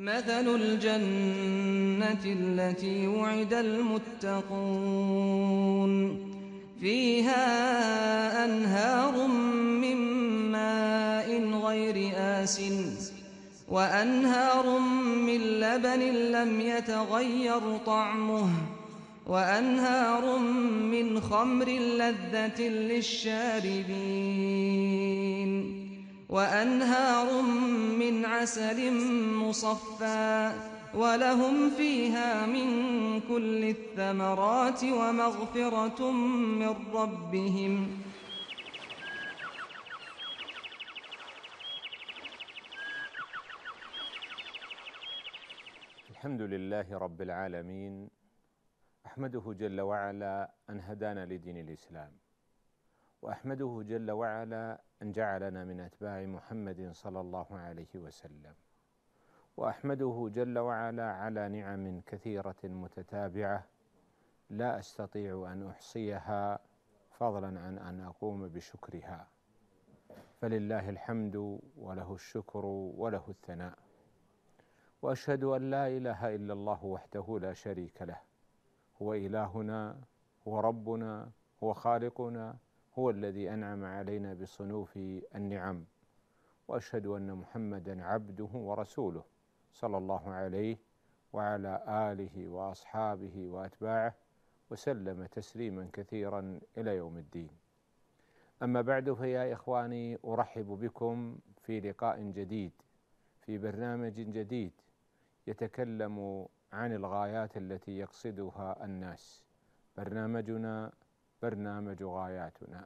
مثل الجنة التي وعد المتقون فيها أنهار من ماء غير آسن وأنهار من لبن لم يتغير طعمه وأنهار من خمر لذة للشاربين وأنهار من عسل مصفى ولهم فيها من كل الثمرات ومغفرة من ربهم الحمد لله رب العالمين أحمده جل وعلا أن هدانا لدين الإسلام واحمده جل وعلا ان جعلنا من اتباع محمد صلى الله عليه وسلم واحمده جل وعلا على نعم كثيره متتابعه لا استطيع ان احصيها فضلا عن ان اقوم بشكرها فلله الحمد وله الشكر وله الثناء واشهد ان لا اله الا الله وحده لا شريك له هو الهنا هو ربنا هو خالقنا هو الذي انعم علينا بصنوف النعم واشهد ان محمدا عبده ورسوله صلى الله عليه وعلى اله واصحابه واتباعه وسلم تسليما كثيرا الى يوم الدين اما بعد فيا اخواني ارحب بكم في لقاء جديد في برنامج جديد يتكلم عن الغايات التي يقصدها الناس برنامجنا برنامج غاياتنا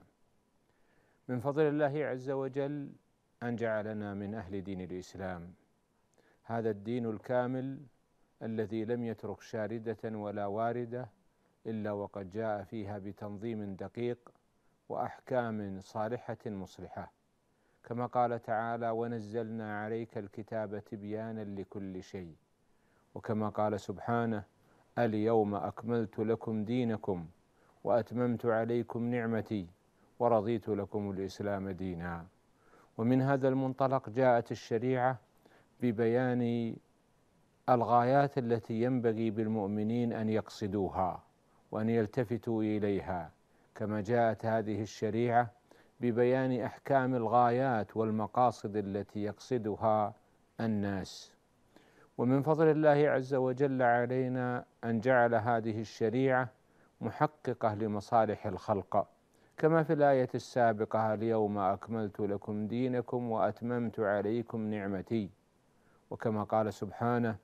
من فضل الله عز وجل ان جعلنا من اهل دين الاسلام هذا الدين الكامل الذي لم يترك شارده ولا وارده الا وقد جاء فيها بتنظيم دقيق واحكام صالحه مصلحه كما قال تعالى ونزلنا عليك الكتاب تبيانا لكل شيء وكما قال سبحانه اليوم اكملت لكم دينكم واتممت عليكم نعمتي ورضيت لكم الاسلام دينا ومن هذا المنطلق جاءت الشريعه ببيان الغايات التي ينبغي بالمؤمنين ان يقصدوها وان يلتفتوا اليها كما جاءت هذه الشريعه ببيان احكام الغايات والمقاصد التي يقصدها الناس ومن فضل الله عز وجل علينا ان جعل هذه الشريعه محققة لمصالح الخلق كما في الآية السابقة اليوم أكملت لكم دينكم وأتممت عليكم نعمتي وكما قال سبحانه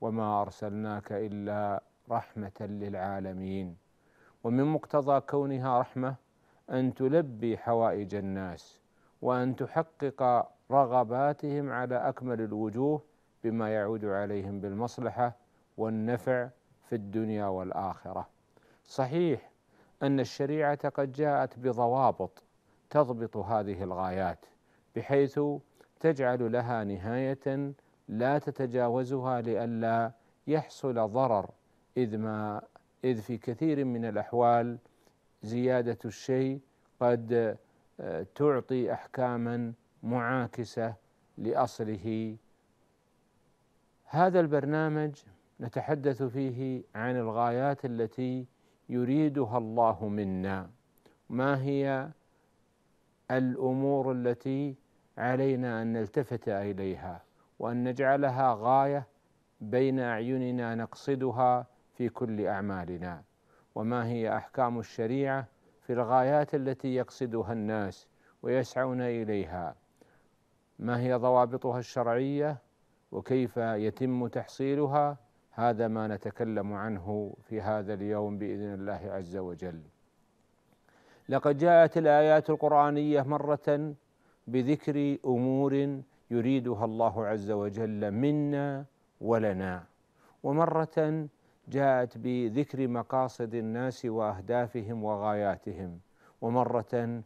وما أرسلناك إلا رحمة للعالمين ومن مقتضى كونها رحمة أن تلبي حوائج الناس وأن تحقق رغباتهم على أكمل الوجوه بما يعود عليهم بالمصلحة والنفع في الدنيا والآخرة صحيح ان الشريعه قد جاءت بضوابط تضبط هذه الغايات بحيث تجعل لها نهايه لا تتجاوزها لئلا يحصل ضرر اذ ما اذ في كثير من الاحوال زياده الشيء قد آه، تعطي احكاما معاكسه لاصله هذا البرنامج نتحدث فيه عن الغايات التي يريدها الله منا ما هي الامور التي علينا ان نلتفت اليها وان نجعلها غايه بين اعيننا نقصدها في كل اعمالنا وما هي احكام الشريعه في الغايات التي يقصدها الناس ويسعون اليها ما هي ضوابطها الشرعيه وكيف يتم تحصيلها هذا ما نتكلم عنه في هذا اليوم باذن الله عز وجل لقد جاءت الايات القرانيه مره بذكر امور يريدها الله عز وجل منا ولنا ومره جاءت بذكر مقاصد الناس واهدافهم وغاياتهم ومره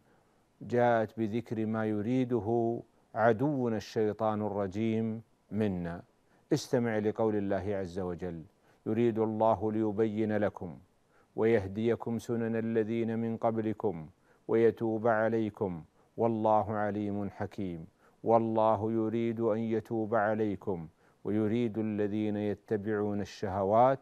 جاءت بذكر ما يريده عدونا الشيطان الرجيم منا استمع لقول الله عز وجل يريد الله ليبين لكم ويهديكم سنن الذين من قبلكم ويتوب عليكم والله عليم حكيم والله يريد ان يتوب عليكم ويريد الذين يتبعون الشهوات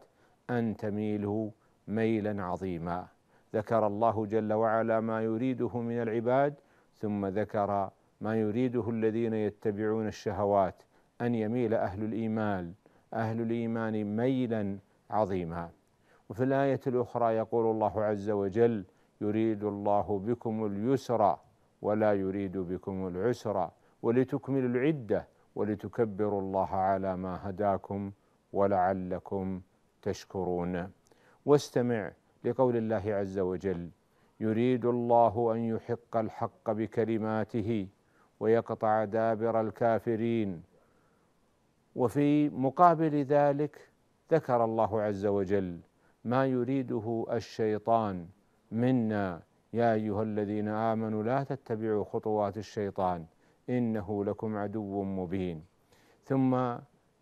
ان تميلوا ميلا عظيما ذكر الله جل وعلا ما يريده من العباد ثم ذكر ما يريده الذين يتبعون الشهوات ان يميل اهل الايمان اهل الايمان ميلا عظيما وفي الايه الاخرى يقول الله عز وجل يريد الله بكم اليسر ولا يريد بكم العسر ولتكملوا العده ولتكبروا الله على ما هداكم ولعلكم تشكرون واستمع لقول الله عز وجل يريد الله ان يحق الحق بكلماته ويقطع دابر الكافرين وفي مقابل ذلك ذكر الله عز وجل ما يريده الشيطان منا يا ايها الذين امنوا لا تتبعوا خطوات الشيطان انه لكم عدو مبين ثم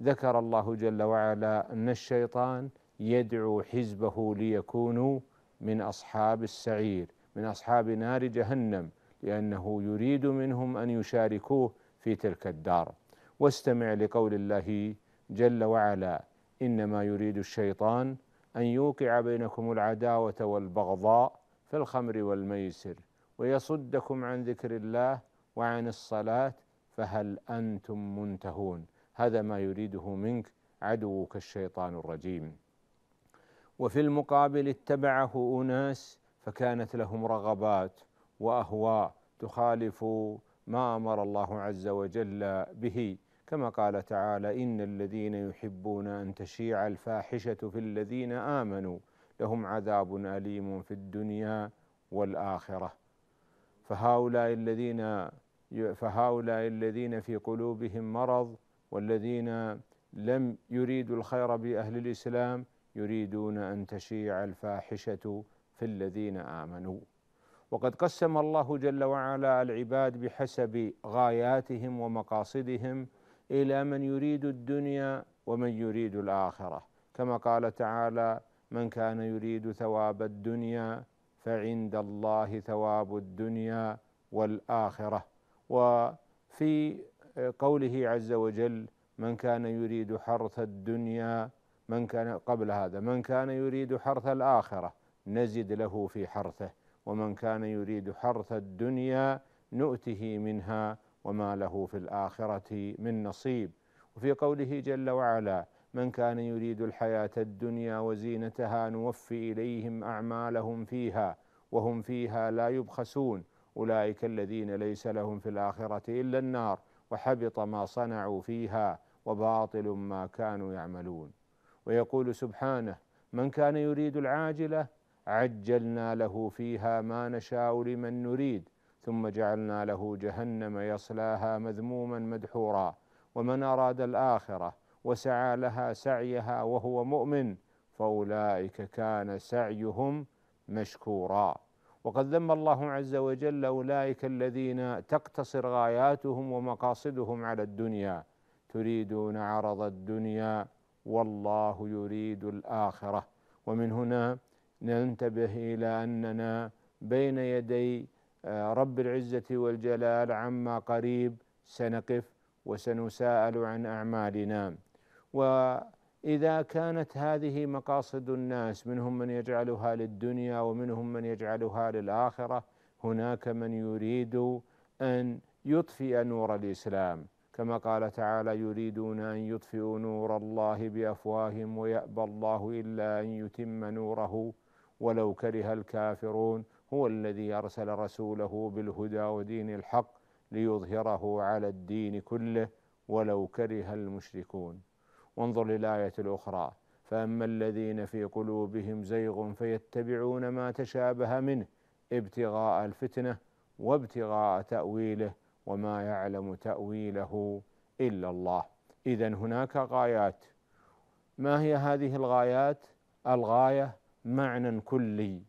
ذكر الله جل وعلا ان الشيطان يدعو حزبه ليكونوا من اصحاب السعير من اصحاب نار جهنم لانه يريد منهم ان يشاركوه في تلك الدار واستمع لقول الله جل وعلا انما يريد الشيطان ان يوقع بينكم العداوه والبغضاء في الخمر والميسر ويصدكم عن ذكر الله وعن الصلاه فهل انتم منتهون هذا ما يريده منك عدوك الشيطان الرجيم وفي المقابل اتبعه اناس فكانت لهم رغبات واهواء تخالف ما امر الله عز وجل به كما قال تعالى ان الذين يحبون ان تشيع الفاحشه في الذين امنوا لهم عذاب اليم في الدنيا والاخره فهؤلاء الذين فهؤلاء الذين في قلوبهم مرض والذين لم يريدوا الخير باهل الاسلام يريدون ان تشيع الفاحشه في الذين امنوا وقد قسم الله جل وعلا العباد بحسب غاياتهم ومقاصدهم الى من يريد الدنيا ومن يريد الاخره كما قال تعالى من كان يريد ثواب الدنيا فعند الله ثواب الدنيا والاخره وفي قوله عز وجل من كان يريد حرث الدنيا من كان قبل هذا من كان يريد حرث الاخره نزد له في حرثه ومن كان يريد حرث الدنيا نؤته منها وما له في الآخرة من نصيب وفي قوله جل وعلا من كان يريد الحياة الدنيا وزينتها نوفي إليهم أعمالهم فيها وهم فيها لا يبخسون أولئك الذين ليس لهم في الآخرة إلا النار وحبط ما صنعوا فيها وباطل ما كانوا يعملون ويقول سبحانه من كان يريد العاجله عجلنا له فيها ما نشاء لمن نريد ثم جعلنا له جهنم يصلاها مذموما مدحورا ومن اراد الاخره وسعى لها سعيها وهو مؤمن فاولئك كان سعيهم مشكورا وقد ذم الله عز وجل اولئك الذين تقتصر غاياتهم ومقاصدهم على الدنيا تريدون عرض الدنيا والله يريد الاخره ومن هنا ننتبه الى اننا بين يدي آه، رب العزة والجلال عما قريب سنقف وسنساءل عن أعمالنا وإذا كانت هذه مقاصد الناس منهم من يجعلها للدنيا ومنهم من يجعلها للآخرة هناك من يريد أن يطفئ نور الإسلام كما قال تعالى يريدون أن يطفئوا نور الله بأفواههم ويأبى الله إلا أن يتم نوره ولو كره الكافرون هو الذي ارسل رسوله بالهدى ودين الحق ليظهره على الدين كله ولو كره المشركون وانظر للايه الاخرى فاما الذين في قلوبهم زيغ فيتبعون ما تشابه منه ابتغاء الفتنه وابتغاء تاويله وما يعلم تاويله الا الله اذا هناك غايات ما هي هذه الغايات الغايه معنى كلي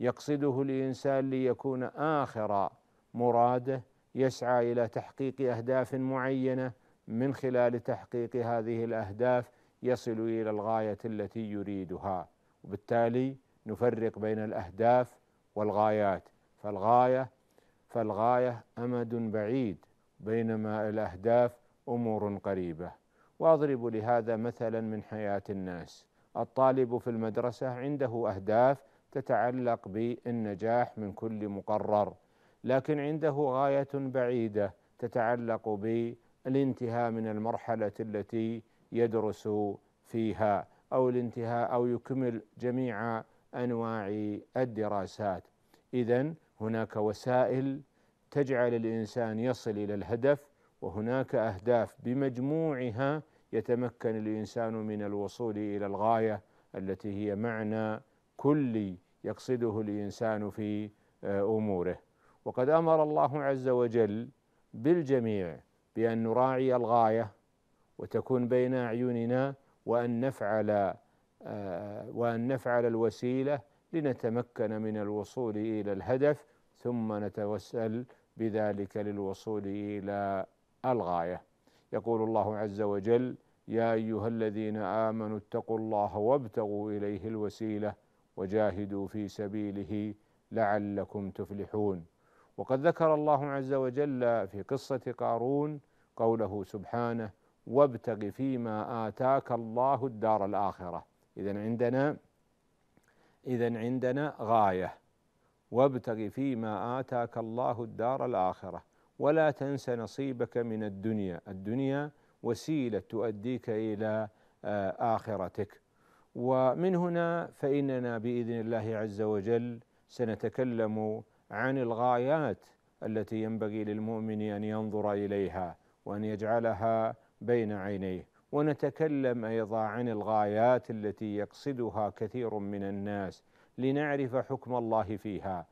يقصده الانسان ليكون اخر مراده يسعى الى تحقيق اهداف معينه من خلال تحقيق هذه الاهداف يصل الى الغايه التي يريدها وبالتالي نفرق بين الاهداف والغايات فالغايه فالغايه امد بعيد بينما الاهداف امور قريبه واضرب لهذا مثلا من حياه الناس الطالب في المدرسه عنده اهداف تتعلق بالنجاح من كل مقرر لكن عنده غايه بعيده تتعلق بالانتهاء من المرحله التي يدرس فيها او الانتهاء او يكمل جميع انواع الدراسات اذا هناك وسائل تجعل الانسان يصل الى الهدف وهناك اهداف بمجموعها يتمكن الانسان من الوصول الى الغايه التي هي معنى كلي يقصده الانسان في آه، اموره وقد امر الله عز وجل بالجميع بان نراعي الغايه وتكون بين اعيننا وان نفعل آه، وان نفعل الوسيله لنتمكن من الوصول الى الهدف ثم نتوسل بذلك للوصول الى الغايه يقول الله عز وجل يا ايها الذين امنوا اتقوا الله وابتغوا اليه الوسيله وجاهدوا في سبيله لعلكم تفلحون وقد ذكر الله عز وجل في قصه قارون قوله سبحانه وابتغ فيما اتاك الله الدار الاخره اذا عندنا اذا عندنا غايه وابتغ فيما اتاك الله الدار الاخره ولا تنس نصيبك من الدنيا الدنيا وسيله تؤديك الى آه، اخرتك ومن هنا فإننا بإذن الله عز وجل سنتكلم عن الغايات التي ينبغي للمؤمن أن ينظر إليها وأن يجعلها بين عينيه ونتكلم أيضا عن الغايات التي يقصدها كثير من الناس لنعرف حكم الله فيها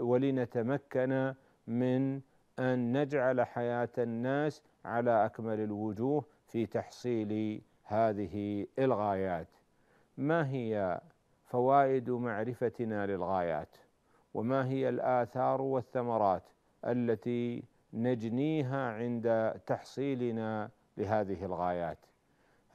ولنتمكن من أن نجعل حياة الناس على أكمل الوجوه في تحصيل هذه الغايات ما هي فوائد معرفتنا للغايات وما هي الاثار والثمرات التي نجنيها عند تحصيلنا لهذه الغايات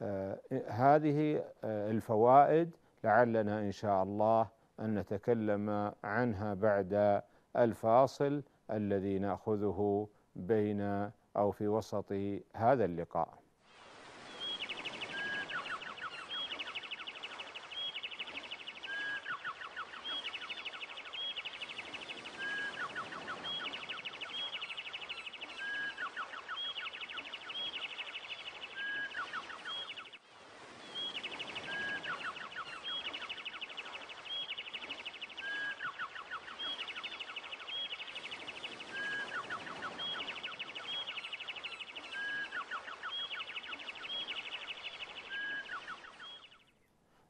آه، هذه آه، الفوائد لعلنا ان شاء الله ان نتكلم عنها بعد الفاصل الذي ناخذه بين او في وسط هذا اللقاء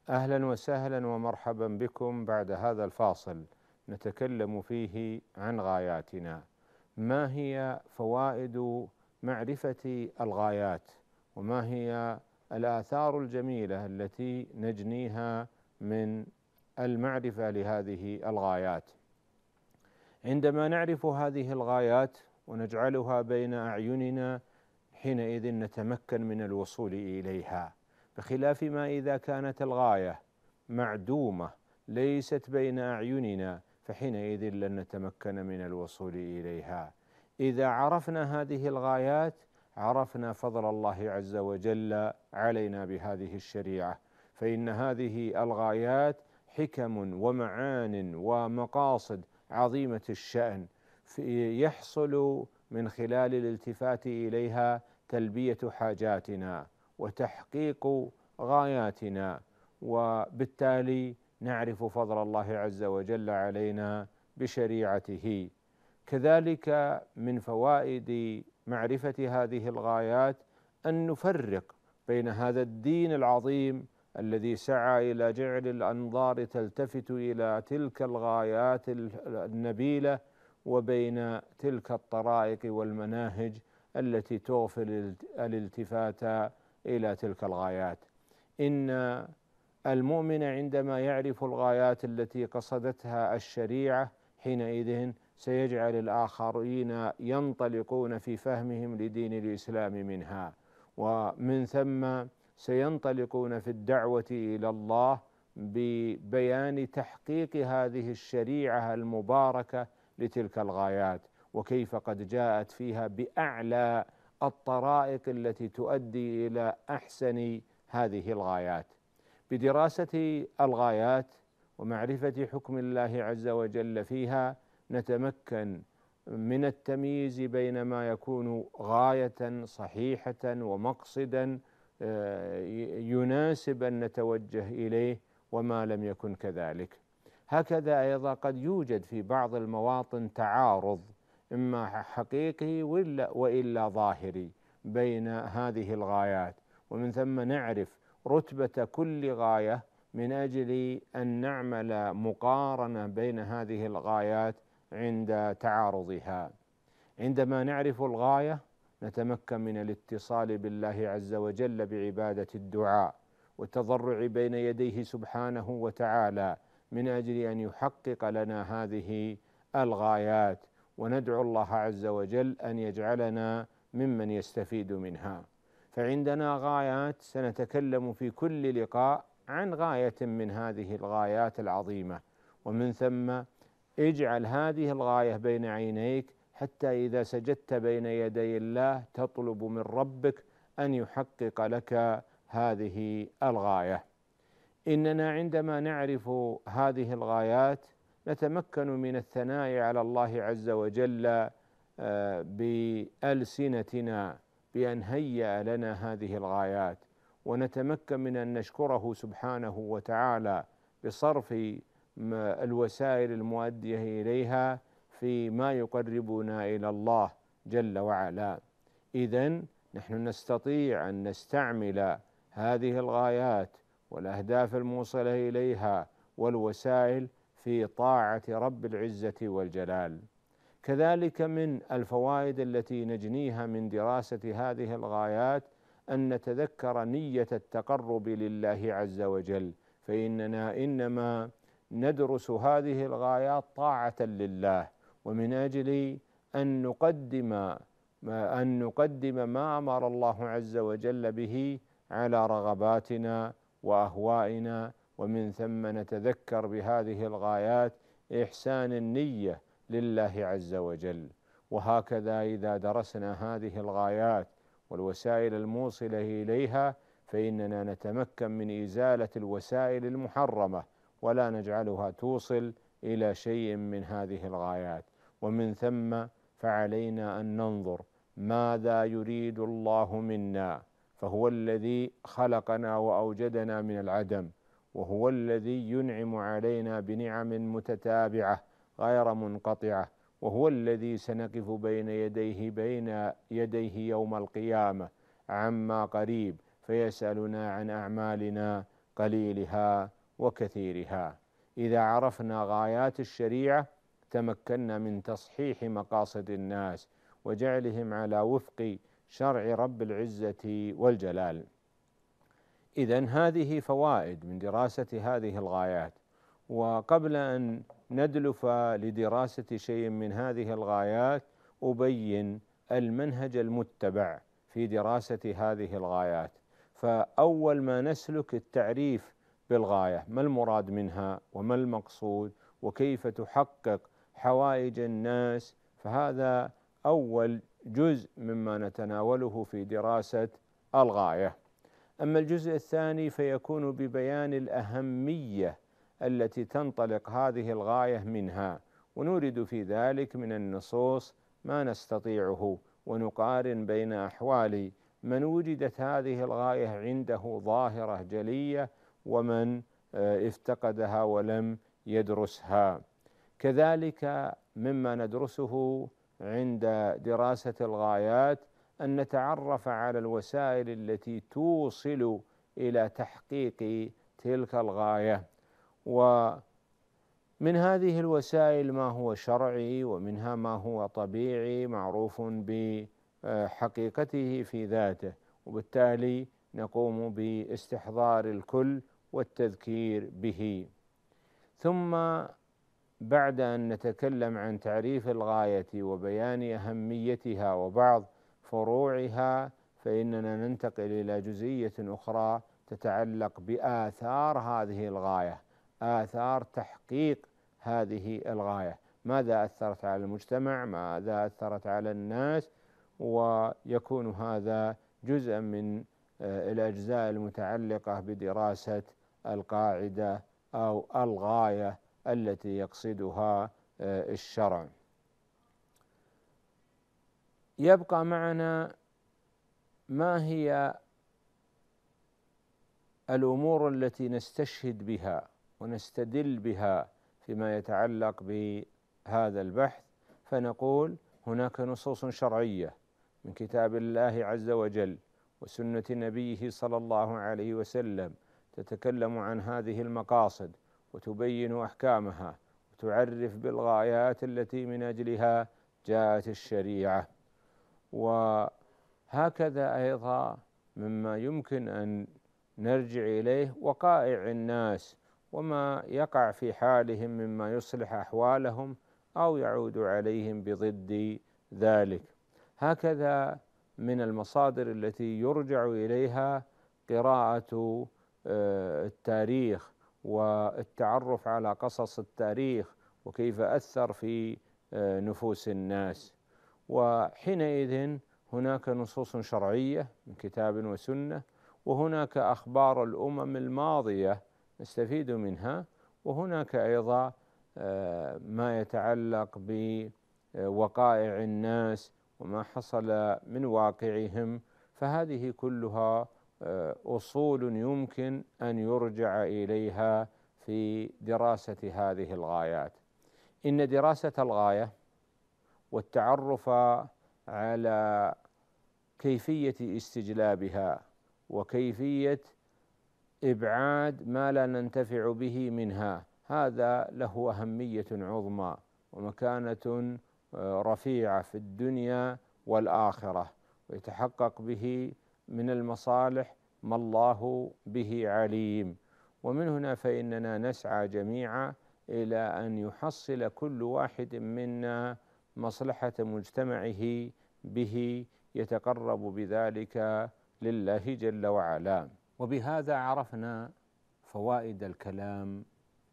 اهلا وسهلا ومرحبا بكم بعد هذا الفاصل نتكلم فيه عن غاياتنا ما هي فوائد معرفه الغايات وما هي الاثار الجميله التي نجنيها من المعرفه لهذه الغايات عندما نعرف هذه الغايات ونجعلها بين اعيننا حينئذ نتمكن من الوصول اليها بخلاف ما إذا كانت الغاية معدومة ليست بين أعيننا فحينئذ لن نتمكن من الوصول إليها إذا عرفنا هذه الغايات عرفنا فضل الله عز وجل علينا بهذه الشريعة فإن هذه الغايات حكم ومعان ومقاصد عظيمة الشأن في يحصل من خلال الالتفات إليها تلبية حاجاتنا وتحقيق غاياتنا وبالتالي نعرف فضل الله عز وجل علينا بشريعته كذلك من فوائد معرفه هذه الغايات ان نفرق بين هذا الدين العظيم الذي سعى الى جعل الانظار تلتفت الى تلك الغايات النبيله وبين تلك الطرائق والمناهج التي تغفل الالتفات الى تلك الغايات ان المؤمن عندما يعرف الغايات التي قصدتها الشريعه حينئذ سيجعل الاخرين ينطلقون في فهمهم لدين الاسلام منها ومن ثم سينطلقون في الدعوه الى الله ببيان تحقيق هذه الشريعه المباركه لتلك الغايات وكيف قد جاءت فيها باعلى الطرائق التي تؤدي الى احسن هذه الغايات بدراسه الغايات ومعرفه حكم الله عز وجل فيها نتمكن من التمييز بين ما يكون غايه صحيحه ومقصدا آه، يناسب ان نتوجه اليه وما لم يكن كذلك هكذا ايضا قد يوجد في بعض المواطن تعارض إما حقيقي ولا وإلا ظاهري بين هذه الغايات ومن ثم نعرف رتبة كل غاية من أجل أن نعمل مقارنة بين هذه الغايات عند تعارضها عندما نعرف الغاية نتمكن من الاتصال بالله عز وجل بعبادة الدعاء والتضرع بين يديه سبحانه وتعالى من أجل أن يحقق لنا هذه الغايات وندعو الله عز وجل ان يجعلنا ممن يستفيد منها فعندنا غايات سنتكلم في كل لقاء عن غايه من هذه الغايات العظيمه ومن ثم اجعل هذه الغايه بين عينيك حتى اذا سجدت بين يدي الله تطلب من ربك ان يحقق لك هذه الغايه اننا عندما نعرف هذه الغايات نتمكن من الثناء على الله عز وجل آه، بألسنتنا بأن هيأ لنا هذه الغايات ونتمكن من أن نشكره سبحانه وتعالى بصرف الوسائل المؤدية إليها في ما يقربنا إلى الله جل وعلا إذا نحن نستطيع أن نستعمل هذه الغايات والأهداف الموصلة إليها والوسائل في طاعه رب العزه والجلال كذلك من الفوائد التي نجنيها من دراسه هذه الغايات ان نتذكر نيه التقرب لله عز وجل فاننا انما ندرس هذه الغايات طاعه لله ومن اجل ان نقدم ان نقدم ما امر الله عز وجل به على رغباتنا واهوائنا ومن ثم نتذكر بهذه الغايات إحسان النية لله عز وجل وهكذا إذا درسنا هذه الغايات والوسائل الموصلة إليها فإننا نتمكن من إزالة الوسائل المحرمة ولا نجعلها توصل إلى شيء من هذه الغايات ومن ثم فعلينا أن ننظر ماذا يريد الله منا فهو الذي خلقنا وأوجدنا من العدم وهو الذي ينعم علينا بنعم متتابعه غير منقطعه وهو الذي سنقف بين يديه بين يديه يوم القيامه عما قريب فيسالنا عن اعمالنا قليلها وكثيرها اذا عرفنا غايات الشريعه تمكنا من تصحيح مقاصد الناس وجعلهم على وفق شرع رب العزه والجلال إذا هذه فوائد من دراسة هذه الغايات وقبل أن ندلف لدراسة شيء من هذه الغايات أبين المنهج المتبع في دراسة هذه الغايات فأول ما نسلك التعريف بالغاية ما المراد منها وما المقصود وكيف تحقق حوائج الناس فهذا أول جزء مما نتناوله في دراسة الغاية أما الجزء الثاني فيكون ببيان الأهمية التي تنطلق هذه الغاية منها ونورد في ذلك من النصوص ما نستطيعه ونقارن بين أحوال من وجدت هذه الغاية عنده ظاهرة جلية ومن آه، افتقدها ولم يدرسها كذلك مما ندرسه عند دراسة الغايات ان نتعرف على الوسائل التي توصل الى تحقيق تلك الغايه ومن هذه الوسائل ما هو شرعي ومنها ما هو طبيعي معروف بحقيقته في ذاته وبالتالي نقوم باستحضار الكل والتذكير به ثم بعد ان نتكلم عن تعريف الغايه وبيان اهميتها وبعض فروعها فإننا ننتقل إلى جزئية أخرى تتعلق بآثار هذه الغاية آثار تحقيق هذه الغاية ماذا أثرت على المجتمع ماذا أثرت على الناس ويكون هذا جزءا من آه، الأجزاء المتعلقة بدراسة القاعدة أو الغاية التي يقصدها آه، الشرع يبقى معنا ما هي الامور التي نستشهد بها ونستدل بها فيما يتعلق بهذا البحث فنقول هناك نصوص شرعيه من كتاب الله عز وجل وسنه نبيه صلى الله عليه وسلم تتكلم عن هذه المقاصد وتبين احكامها وتعرف بالغايات التي من اجلها جاءت الشريعه وهكذا أيضا مما يمكن أن نرجع إليه وقائع الناس وما يقع في حالهم مما يصلح أحوالهم أو يعود عليهم بضد ذلك هكذا من المصادر التي يرجع إليها قراءة آه، التاريخ والتعرف على قصص التاريخ وكيف أثر في آه، نفوس الناس وحينئذ هناك نصوص شرعيه من كتاب وسنه وهناك اخبار الامم الماضيه نستفيد منها وهناك ايضا آه، ما يتعلق بوقائع الناس وما حصل من واقعهم فهذه كلها آه، اصول يمكن ان يرجع اليها في دراسه هذه الغايات ان دراسه الغايه والتعرف على كيفيه استجلابها وكيفيه ابعاد ما لا ننتفع به منها هذا له اهميه عظمى ومكانه آه، رفيعه في الدنيا والاخره ويتحقق به من المصالح ما الله به عليم ومن هنا فاننا نسعى جميعا الى ان يحصل كل واحد منا مصلحة مجتمعه به يتقرب بذلك لله جل وعلا وبهذا عرفنا فوائد الكلام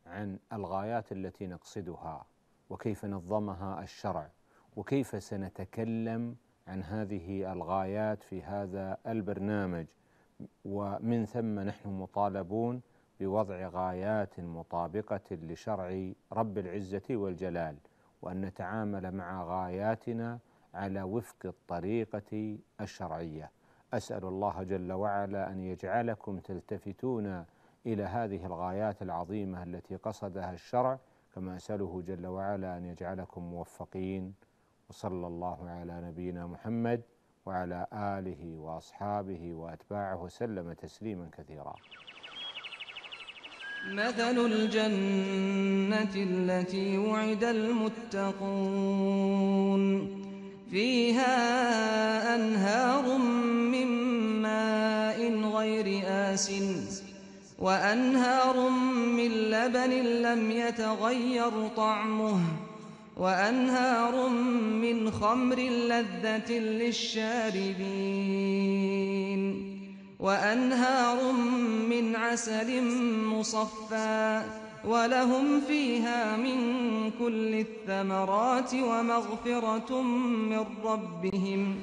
عن الغايات التي نقصدها وكيف نظمها الشرع وكيف سنتكلم عن هذه الغايات في هذا البرنامج ومن ثم نحن مطالبون بوضع غايات مطابقه لشرع رب العزه والجلال وأن نتعامل مع غاياتنا على وفق الطريقة الشرعية أسأل الله جل وعلا أن يجعلكم تلتفتون إلى هذه الغايات العظيمة التي قصدها الشرع كما أسأله جل وعلا أن يجعلكم موفقين وصلى الله على نبينا محمد وعلى آله وأصحابه وأتباعه وسلم تسليما كثيرا مثل الجنة التي وعد المتقون فيها أنهار من ماء غير آسن وأنهار من لبن لم يتغير طعمه وأنهار من خمر لذة للشاربين وأنهار من عسل مصفى ولهم فيها من كل الثمرات ومغفرة من ربهم